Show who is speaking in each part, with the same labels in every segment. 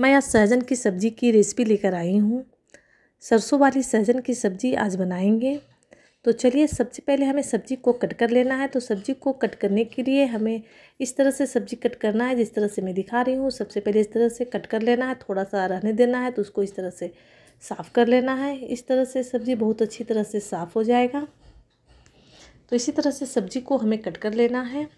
Speaker 1: मैं आज सहजन की सब्ज़ी की रेसिपी लेकर आई हूँ सरसों वाली सहजन की सब्ज़ी आज बनाएंगे तो चलिए सबसे पहले हमें सब्ज़ी को कट कर लेना है तो सब्ज़ी को कट करने के लिए हमें इस तरह से सब्ज़ी कट करना है जिस तरह से मैं दिखा रही हूँ सबसे पहले इस तरह से कट कर लेना है थोड़ा सा रहने देना है तो उसको इस तरह से साफ़ कर लेना है इस तरह से सब्ज़ी बहुत अच्छी तरह से साफ़ हो जाएगा तो इसी तरह से सब्ज़ी को हमें कट कर लेना है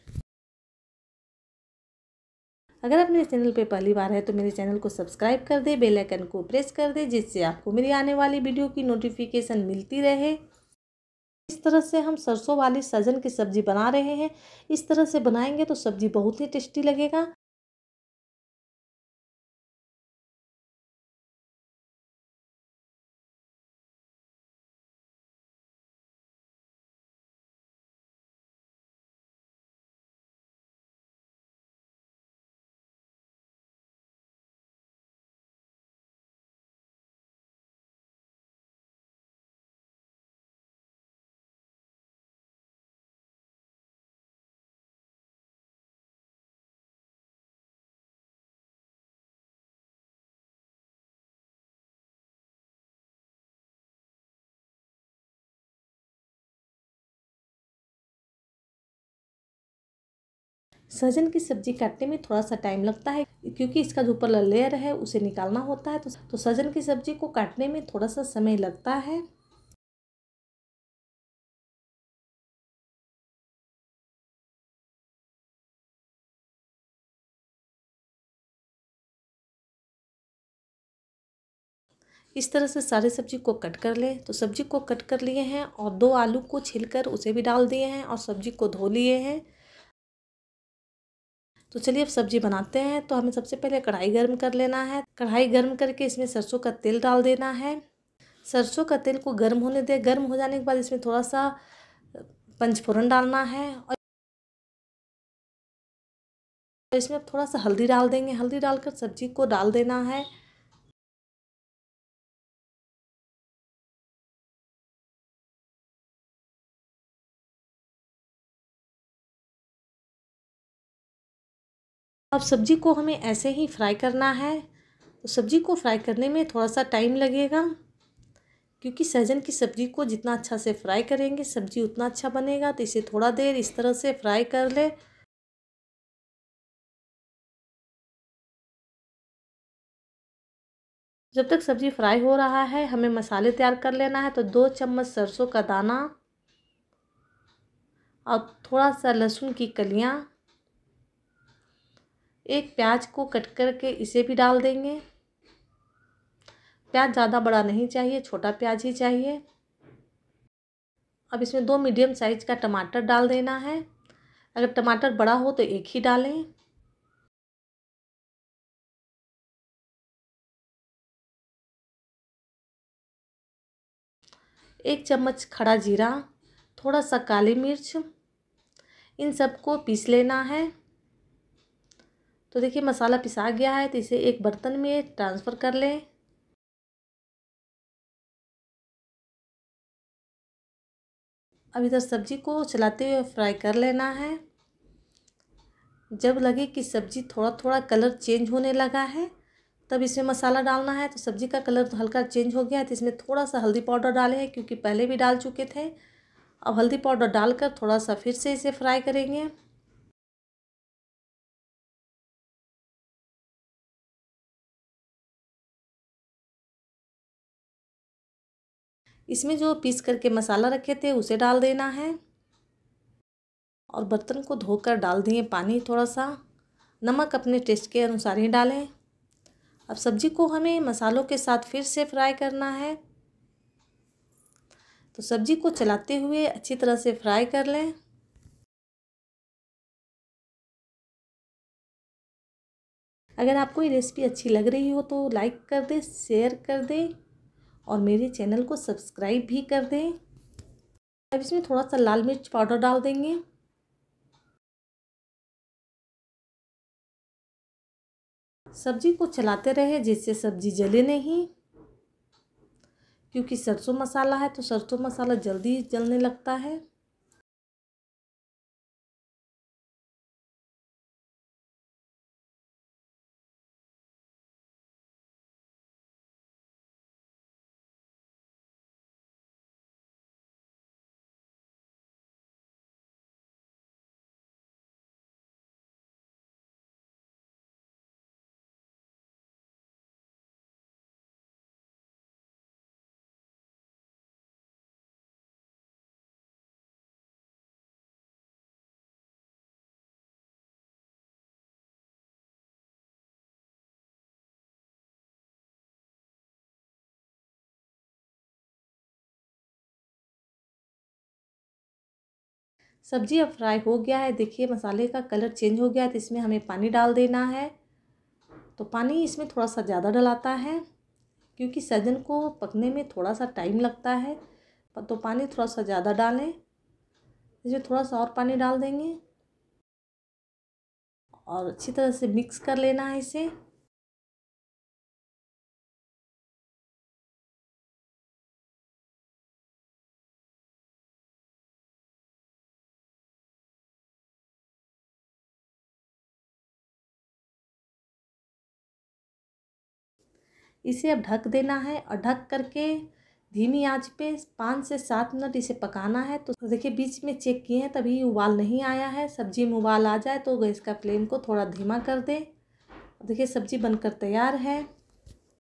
Speaker 1: अगर आप मेरे चैनल पर पहली बार है तो मेरे चैनल को सब्सक्राइब कर दे बेलाइकन को प्रेस कर दे जिससे आपको मेरी आने वाली वीडियो की नोटिफिकेशन मिलती रहे इस तरह से हम सरसों वाली सजन की सब्ज़ी बना रहे हैं इस तरह से बनाएंगे तो सब्ज़ी बहुत ही टेस्टी लगेगा सहजन की सब्जी काटने में थोड़ा सा टाइम लगता है क्योंकि इसका जो ऊपर लेयर है उसे निकालना होता है तो, तो सहजन की सब्जी को काटने में थोड़ा सा समय लगता है इस तरह से सारे सब्जी को कट कर ले तो सब्जी को कट कर लिए हैं और दो आलू को छिलकर उसे भी डाल दिए हैं और सब्जी को धो लिए हैं तो चलिए अब सब्जी बनाते हैं तो हमें सबसे पहले कढ़ाई गर्म कर लेना है कढ़ाई गर्म करके इसमें सरसों का तेल डाल देना है सरसों का तेल को गर्म होने दे गर्म हो जाने के बाद इसमें थोड़ा सा पंचफोरन डालना है और इसमें अब थोड़ा सा हल्दी डाल देंगे हल्दी डालकर सब्जी को डाल देना है अब सब्ज़ी को हमें ऐसे ही फ्राई करना है तो सब्ज़ी को फ्राई करने में थोड़ा सा टाइम लगेगा क्योंकि सहजन की सब्ज़ी को जितना अच्छा से फ्राई करेंगे सब्ज़ी उतना अच्छा बनेगा तो इसे थोड़ा देर इस तरह से फ्राई कर ले जब तक सब्ज़ी फ्राई हो रहा है हमें मसाले तैयार कर लेना है तो दो चम्मच सरसों का दाना और थोड़ा सा लहसुन की कलियाँ एक प्याज को कट करके इसे भी डाल देंगे प्याज ज़्यादा बड़ा नहीं चाहिए छोटा प्याज ही चाहिए अब इसमें दो मीडियम साइज़ का टमाटर डाल देना है अगर टमाटर बड़ा हो तो एक ही डालें एक चम्मच खड़ा जीरा थोड़ा सा काली मिर्च इन सबको पीस लेना है तो देखिए मसाला पिसा गया है तो इसे एक बर्तन में ट्रांसफ़र कर लें अब इधर सब्ज़ी को चलाते हुए फ्राई कर लेना है जब लगे कि सब्ज़ी थोड़ा थोड़ा कलर चेंज होने लगा है तब इसमें मसाला डालना है तो सब्ज़ी का कलर हल्का चेंज हो गया है तो इसमें थोड़ा सा हल्दी पाउडर डाले हैं क्योंकि पहले भी डाल चुके थे अब हल्दी पाउडर डालकर थोड़ा सा फिर से इसे फ्राई करेंगे इसमें जो पीस करके मसाला रखे थे उसे डाल देना है और बर्तन को धोकर डाल दिए पानी थोड़ा सा नमक अपने टेस्ट के अनुसार ही डालें अब सब्जी को हमें मसालों के साथ फिर से फ्राई करना है तो सब्जी को चलाते हुए अच्छी तरह से फ्राई कर लें
Speaker 2: अगर आपको ये रेसिपी अच्छी लग
Speaker 1: रही हो तो लाइक कर दें शेयर कर दें और मेरे चैनल को सब्सक्राइब भी कर दें अब इसमें थोड़ा सा लाल मिर्च पाउडर डाल देंगे
Speaker 2: सब्जी को चलाते
Speaker 1: रहे जिससे सब्जी जले नहीं क्योंकि सरसों मसाला है तो सरसों मसाला जल्दी जलने लगता है सब्जी अब फ्राई हो गया है देखिए मसाले का कलर चेंज हो गया है तो इसमें हमें पानी डाल देना है तो पानी इसमें थोड़ा सा ज़्यादा डलाता है क्योंकि सजन को पकने में थोड़ा सा टाइम लगता है तो पानी थोड़ा सा ज़्यादा डालें इसमें थोड़ा सा और पानी डाल देंगे और अच्छी तरह से मिक्स कर लेना है इसे इसे अब ढक देना है और ढक करके धीमी आंच पे पाँच से सात मिनट इसे पकाना है तो देखिए बीच में चेक किए हैं तभी उबाल नहीं आया है सब्जी में उबाल आ जाए तो गैस का फ्लेम को थोड़ा धीमा कर दें देखिए सब्जी बनकर तैयार
Speaker 2: है